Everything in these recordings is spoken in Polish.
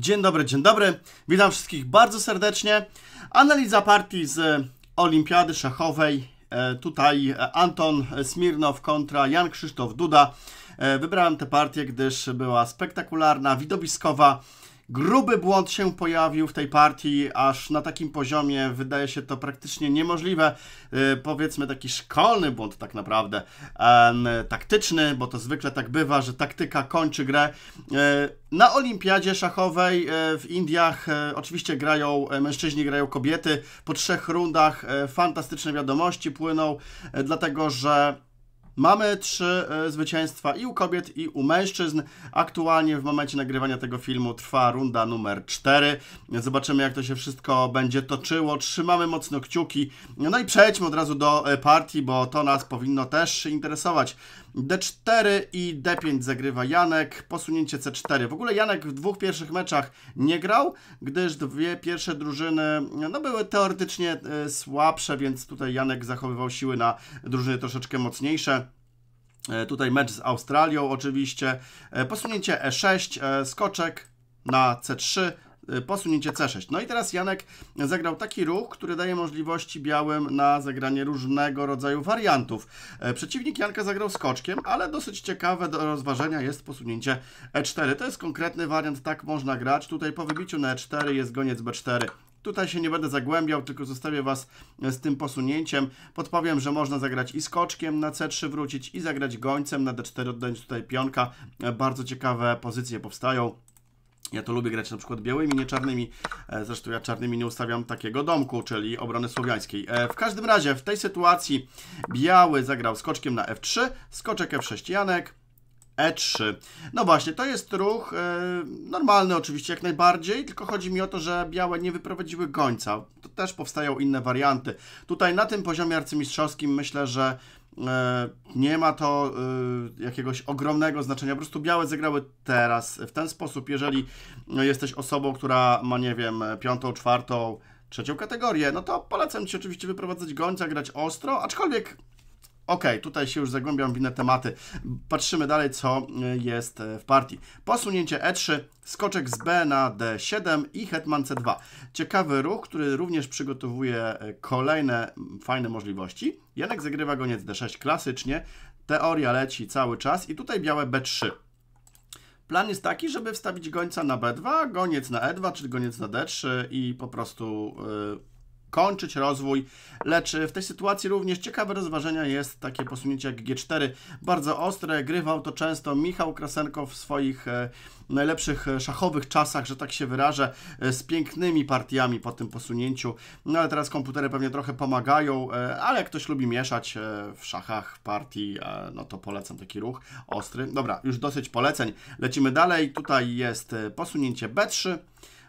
Dzień dobry, dzień dobry. Witam wszystkich bardzo serdecznie. Analiza partii z e, Olimpiady Szachowej. E, tutaj e, Anton Smirnow kontra Jan Krzysztof Duda. Wybrałem tę partię, gdyż była spektakularna, widowiskowa. Gruby błąd się pojawił w tej partii, aż na takim poziomie wydaje się to praktycznie niemożliwe. Y, powiedzmy taki szkolny błąd tak naprawdę, taktyczny, bo to zwykle tak bywa, że taktyka kończy grę. Y, na olimpiadzie szachowej y, w Indiach oczywiście grają mężczyźni, grają kobiety. Po trzech rundach fantastyczne wiadomości płyną, dlatego że Mamy trzy e, zwycięstwa i u kobiet, i u mężczyzn. Aktualnie w momencie nagrywania tego filmu trwa runda numer 4. Zobaczymy, jak to się wszystko będzie toczyło. Trzymamy mocno kciuki. No i przejdźmy od razu do e, partii, bo to nas powinno też interesować. D4 i D5 zagrywa Janek, posunięcie C4. W ogóle Janek w dwóch pierwszych meczach nie grał, gdyż dwie pierwsze drużyny no, były teoretycznie e, słabsze, więc tutaj Janek zachowywał siły na drużyny troszeczkę mocniejsze. E, tutaj mecz z Australią oczywiście. E, posunięcie E6, skoczek na C3, Y, posunięcie C6. No i teraz Janek zagrał taki ruch, który daje możliwości białym na zagranie różnego rodzaju wariantów. E, przeciwnik Janka zagrał skoczkiem, ale dosyć ciekawe do rozważenia jest posunięcie E4. To jest konkretny wariant, tak można grać. Tutaj po wybiciu na E4 jest goniec B4. Tutaj się nie będę zagłębiał, tylko zostawię Was e, z tym posunięciem. Podpowiem, że można zagrać i skoczkiem na C3 wrócić i zagrać gońcem na D4, oddać tutaj pionka. E, bardzo ciekawe pozycje powstają. Ja to lubię grać na przykład białymi, nie czarnymi. E, zresztą ja czarnymi nie ustawiam takiego domku, czyli obrony słowiańskiej. E, w każdym razie w tej sytuacji biały zagrał skoczkiem na f3, skoczek f6 Janek, e3. No właśnie, to jest ruch e, normalny oczywiście jak najbardziej, tylko chodzi mi o to, że białe nie wyprowadziły gońca. To też powstają inne warianty. Tutaj na tym poziomie arcymistrzowskim myślę, że E, nie ma to e, jakiegoś ogromnego znaczenia. Po prostu białe zagrały teraz w ten sposób. Jeżeli jesteś osobą, która ma, nie wiem, piątą, czwartą, trzecią kategorię, no to polecam Ci oczywiście wyprowadzać gońca, grać ostro, aczkolwiek Ok, tutaj się już zagłębiam w inne tematy. Patrzymy dalej, co y, jest y, w partii. Posunięcie E3, skoczek z B na D7 i hetman C2. Ciekawy ruch, który również przygotowuje y, kolejne mm, fajne możliwości. Janek zagrywa goniec D6 klasycznie, teoria leci cały czas i tutaj białe B3. Plan jest taki, żeby wstawić gońca na B2, goniec na E2, czyli goniec na D3 i po prostu... Yy, kończyć rozwój, lecz w tej sytuacji również ciekawe rozważenia jest takie posunięcie jak G4. Bardzo ostre, grywał to często Michał Krasenkow w swoich e, najlepszych e, szachowych czasach, że tak się wyrażę, e, z pięknymi partiami po tym posunięciu. No ale teraz komputery pewnie trochę pomagają, ale jak ktoś lubi mieszać w szachach partii, no to polecam taki ruch ostry. Dobra, już dosyć poleceń. Lecimy dalej. Tutaj jest posunięcie B3.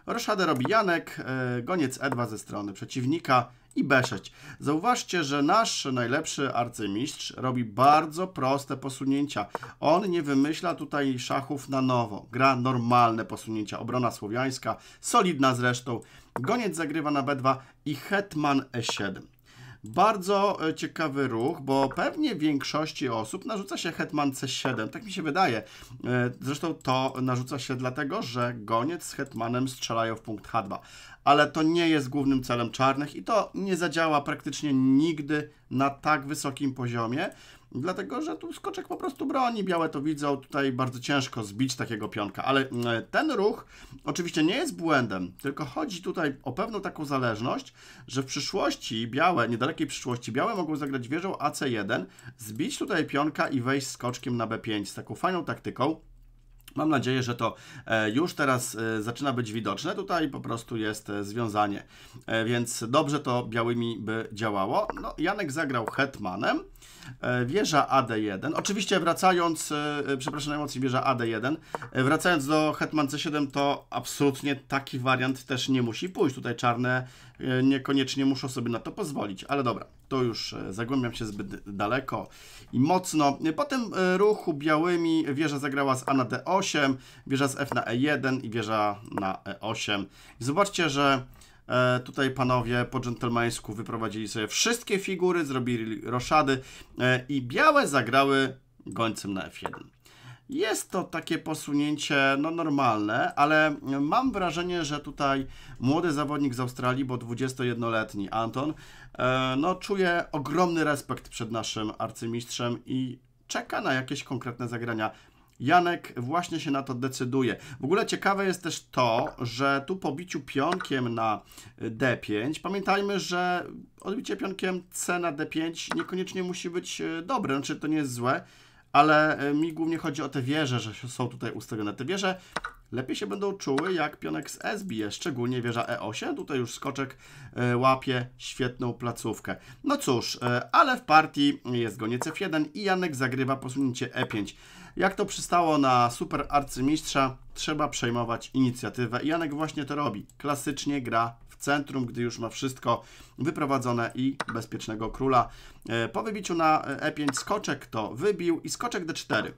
Roszadę robi Janek, e, goniec E2 ze strony przeciwnika i B6. Zauważcie, że nasz najlepszy arcymistrz robi bardzo proste posunięcia. On nie wymyśla tutaj szachów na nowo. Gra normalne posunięcia. Obrona słowiańska, solidna zresztą. Goniec zagrywa na B2 i hetman E7. Bardzo e, ciekawy ruch, bo pewnie większości osób narzuca się Hetman C7, tak mi się wydaje. E, zresztą to narzuca się dlatego, że goniec z Hetmanem strzelają w punkt H2 ale to nie jest głównym celem czarnych i to nie zadziała praktycznie nigdy na tak wysokim poziomie, dlatego że tu skoczek po prostu broni, białe to widzą, tutaj bardzo ciężko zbić takiego pionka, ale e, ten ruch oczywiście nie jest błędem, tylko chodzi tutaj o pewną taką zależność, że w przyszłości białe, niedalekiej przyszłości, białe mogą zagrać wieżą AC1, zbić tutaj pionka i wejść skoczkiem na B5 z taką fajną taktyką, Mam nadzieję, że to e, już teraz e, zaczyna być widoczne. Tutaj po prostu jest e, związanie, więc dobrze to białymi by działało. No, Janek zagrał hetmanem, wieża AD1. Oczywiście wracając, przepraszam, emocji wieża AD1, wracając do hetman C7, to absolutnie taki wariant też nie musi pójść. Tutaj czarne niekoniecznie muszą sobie na to pozwolić, ale dobra. To już e, zagłębiam się zbyt daleko i mocno. E, po tym e, ruchu białymi wieża zagrała z A na D8, wieża z F na E1 i wieża na E8. I zobaczcie, że tutaj panowie po dżentelmańsku wyprowadzili sobie wszystkie figury, zrobili roszady i białe zagrały gońcem na F1. Jest to takie posunięcie no, normalne, ale mam wrażenie, że tutaj młody zawodnik z Australii, bo 21-letni Anton, e, no, czuje ogromny respekt przed naszym arcymistrzem i czeka na jakieś konkretne zagrania. Janek właśnie się na to decyduje. W ogóle ciekawe jest też to, że tu po biciu pionkiem na D5, pamiętajmy, że odbicie pionkiem C na D5 niekoniecznie musi być e, dobre, znaczy to nie jest złe, ale e, mi głównie chodzi o te wieże, że są tutaj ustawione. Te wieże lepiej się będą czuły, jak pionek z S bije, szczególnie wieża E8. Tutaj już skoczek e, łapie świetną placówkę. No cóż, e, ale w partii jest goniec F1 i Janek zagrywa posunięcie E5. Jak to przystało na super arcymistrza, trzeba przejmować inicjatywę. Janek właśnie to robi. Klasycznie gra centrum, gdy już ma wszystko wyprowadzone i bezpiecznego króla. E, po wybiciu na e5 e skoczek to wybił i skoczek d4.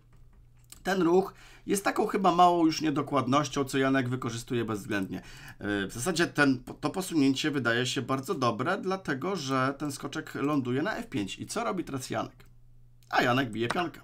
Ten ruch jest taką chyba małą już niedokładnością, co Janek wykorzystuje bezwzględnie. E, w zasadzie ten, to posunięcie wydaje się bardzo dobre, dlatego że ten skoczek ląduje na f5. I co robi teraz Janek? A Janek bije piankę.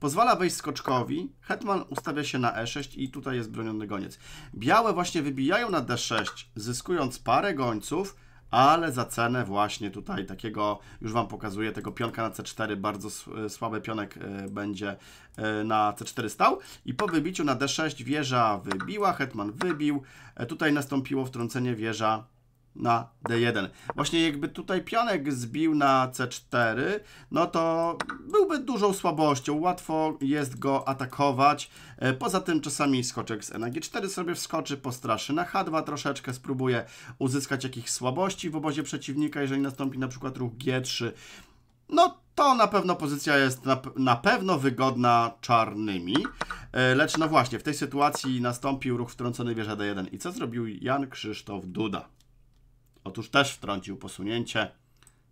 Pozwala wejść skoczkowi, hetman ustawia się na e6 i tutaj jest broniony goniec. Białe właśnie wybijają na d6, zyskując parę gońców, ale za cenę właśnie tutaj takiego, już Wam pokazuję, tego pionka na C4, bardzo e, słaby pionek e, będzie e, na C4 stał i po wybiciu na D6 wieża wybiła, hetman wybił, tutaj nastąpiło wtrącenie wieża na D1. Właśnie jakby tutaj pionek zbił na C4, no to byłby dużą słabością. Łatwo jest go atakować. E, poza tym czasami skoczek z E na G4 sobie wskoczy, postraszy na H2 troszeczkę, spróbuje uzyskać jakichś słabości w obozie przeciwnika, jeżeli nastąpi na przykład ruch G3. No to na pewno pozycja jest na, na, pewno wygodna czarnymi. E, lecz no właśnie, w tej sytuacji nastąpił ruch wtrącony wieża D1. I co zrobił Jan Krzysztof Duda? Otóż też wtrącił posunięcie.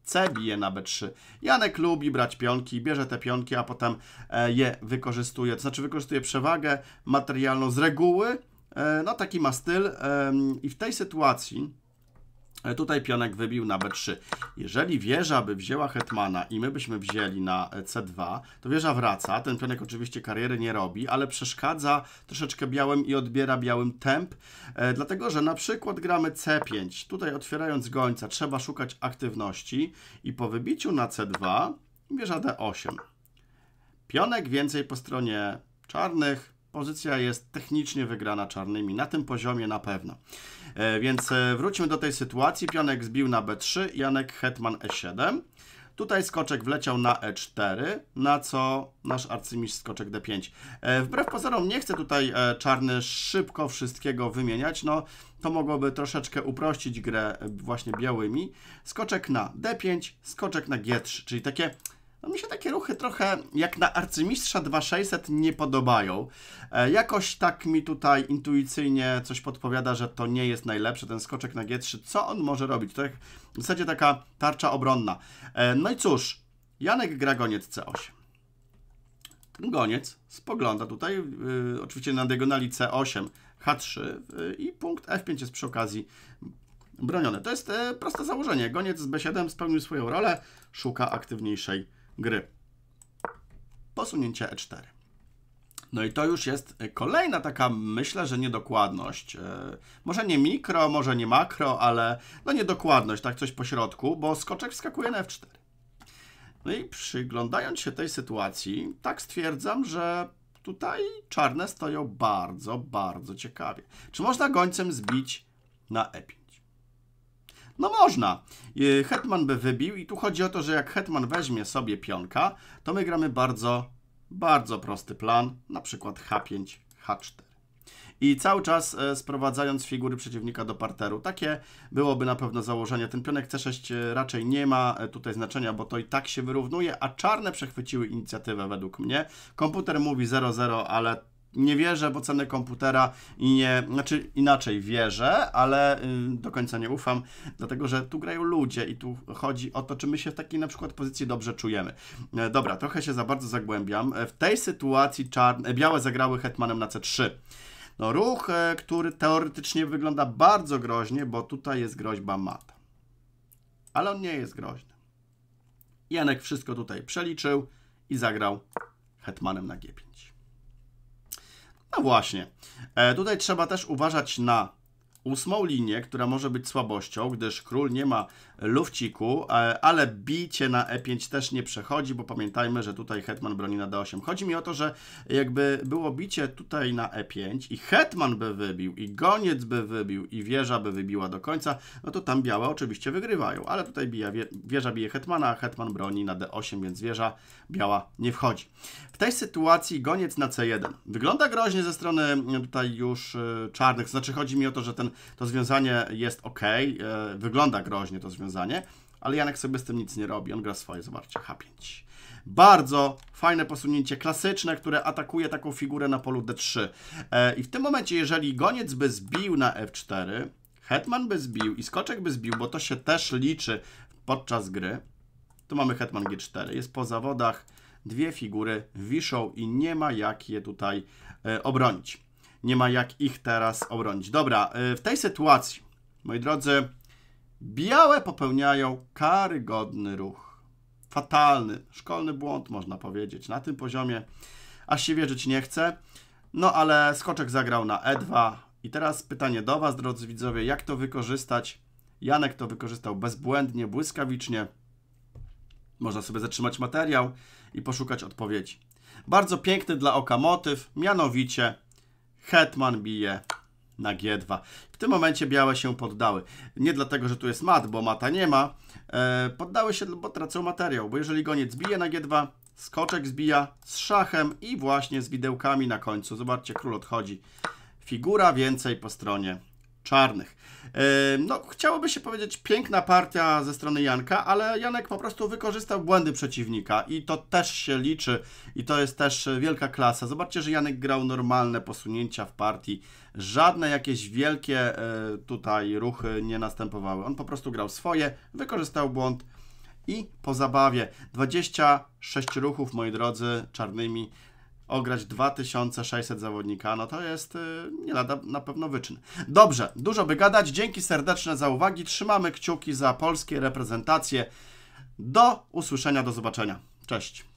C bije na B3. Janek lubi brać pionki, bierze te pionki, a potem e, je wykorzystuje. To znaczy wykorzystuje przewagę materialną z reguły. E, no taki ma styl i w tej sytuacji Tutaj pionek wybił na B3. Jeżeli wieża by wzięła hetmana i my byśmy wzięli na C2, to wieża wraca. Ten pionek oczywiście kariery nie robi, ale przeszkadza troszeczkę białym i odbiera białym temp, e, dlatego że na przykład gramy C5. Tutaj otwierając gońca trzeba szukać aktywności i po wybiciu na C2 wieża D8. Pionek więcej po stronie czarnych, pozycja jest technicznie wygrana czarnymi, na tym poziomie na pewno. E, więc e, wróćmy do tej sytuacji. Pionek zbił na B3, Janek Hetman E7. Tutaj skoczek wleciał na E4, na co nasz arcymistrz skoczek D5. E, wbrew pozorom nie chcę tutaj czarny szybko wszystkiego wymieniać, no to mogłoby troszeczkę uprościć grę właśnie białymi. Skoczek na D5, skoczek na G3, czyli takie no mi się takie ruchy trochę jak na arcymistrza 2600 nie podobają. E, jakoś tak mi tutaj intuicyjnie coś podpowiada, że to nie jest najlepsze, ten skoczek na G3. Co on może robić? To jak w zasadzie taka tarcza obronna. E, no i cóż, Janek gra goniec C8. Ten goniec spogląda tutaj y, oczywiście na diagonali C8, H3 y, i punkt F5 jest przy okazji bronione. To jest e, proste założenie. Goniec z B7 spełnił swoją rolę, szuka aktywniejszej gry. Posunięcie E4. No i to już jest e, kolejna taka, myślę, że niedokładność. E, może nie mikro, może nie makro, ale no niedokładność, tak coś po środku, bo skoczek wskakuje na F4. No i przyglądając się tej sytuacji, tak stwierdzam, że tutaj czarne stoją bardzo, bardzo ciekawie. Czy można gońcem zbić na epi? No można. E, Hetman by wybił i tu chodzi o to, że jak Hetman weźmie sobie pionka, to my gramy bardzo, bardzo prosty plan, na przykład H5, H4. I cały czas e, sprowadzając figury przeciwnika do parteru. Takie byłoby na pewno założenie. Ten pionek C6 e, raczej nie ma tutaj znaczenia, bo to i tak się wyrównuje, a czarne przechwyciły inicjatywę według mnie. Komputer mówi 0-0, ale nie wierzę, w ocenę komputera i nie, znaczy inaczej wierzę, ale y, do końca nie ufam, dlatego że tu grają ludzie i tu chodzi o to, czy my się w takiej na przykład pozycji dobrze czujemy. E, dobra, trochę się za bardzo zagłębiam. E, w tej sytuacji czarne, białe zagrały hetmanem na C3. No ruch, e, który teoretycznie wygląda bardzo groźnie, bo tutaj jest groźba mata. Ale on nie jest groźny. Janek wszystko tutaj przeliczył i zagrał hetmanem na G5. No właśnie. E, tutaj trzeba też uważać na ósmą linię, która może być słabością, gdyż król nie ma lufciku, e, ale bicie na e5 też nie przechodzi, bo pamiętajmy, że tutaj hetman broni na d8. Chodzi mi o to, że jakby było bicie tutaj na e5 i hetman by wybił, i goniec by wybił, i wieża by wybiła do końca, no to tam białe oczywiście wygrywają, ale tutaj bija, wieża bije hetmana, a hetman broni na d8, więc wieża biała nie wchodzi. W tej sytuacji goniec na c1. Wygląda groźnie ze strony tutaj już e, czarnych, znaczy chodzi mi o to, że ten to związanie jest ok, e, wygląda groźnie to związanie, ale Janek sobie z tym nic nie robi. On gra swoje, zobaczcie, H5. Bardzo fajne posunięcie klasyczne, które atakuje taką figurę na polu D3. E, I w tym momencie, jeżeli goniec by zbił na F4, hetman by zbił i skoczek by zbił, bo to się też liczy podczas gry. Tu mamy hetman G4. Jest po zawodach dwie figury wiszą i nie ma jak je tutaj e, obronić nie ma jak ich teraz obronić. Dobra, y, w tej sytuacji, moi drodzy, białe popełniają karygodny ruch. Fatalny, szkolny błąd, można powiedzieć, na tym poziomie. Aż się wierzyć nie chce. No ale skoczek zagrał na E2. I teraz pytanie do Was, drodzy widzowie, jak to wykorzystać? Janek to wykorzystał bezbłędnie, błyskawicznie. Można sobie zatrzymać materiał i poszukać odpowiedzi. Bardzo piękny dla oka motyw, mianowicie Hetman bije na G2. W tym momencie białe się poddały. Nie dlatego, że tu jest mat, bo mata nie ma. E, poddały się, bo tracą materiał, bo jeżeli goniec bije na G2, skoczek zbija z szachem i właśnie z widełkami na końcu. Zobaczcie, król odchodzi. Figura więcej po stronie czarnych. No, chciałoby się powiedzieć piękna partia ze strony Janka, ale Janek po prostu wykorzystał błędy przeciwnika i to też się liczy i to jest też wielka klasa. Zobaczcie, że Janek grał normalne posunięcia w partii, żadne jakieś wielkie e, tutaj ruchy nie następowały. On po prostu grał swoje, wykorzystał błąd i po zabawie. 26 ruchów, moi drodzy, czarnymi ograć 2600 zawodnika, no to jest y, nie lada na pewno wyczyn. Dobrze, dużo by gadać. Dzięki serdeczne za uwagi. Trzymamy kciuki za polskie reprezentacje. Do usłyszenia, do zobaczenia. Cześć.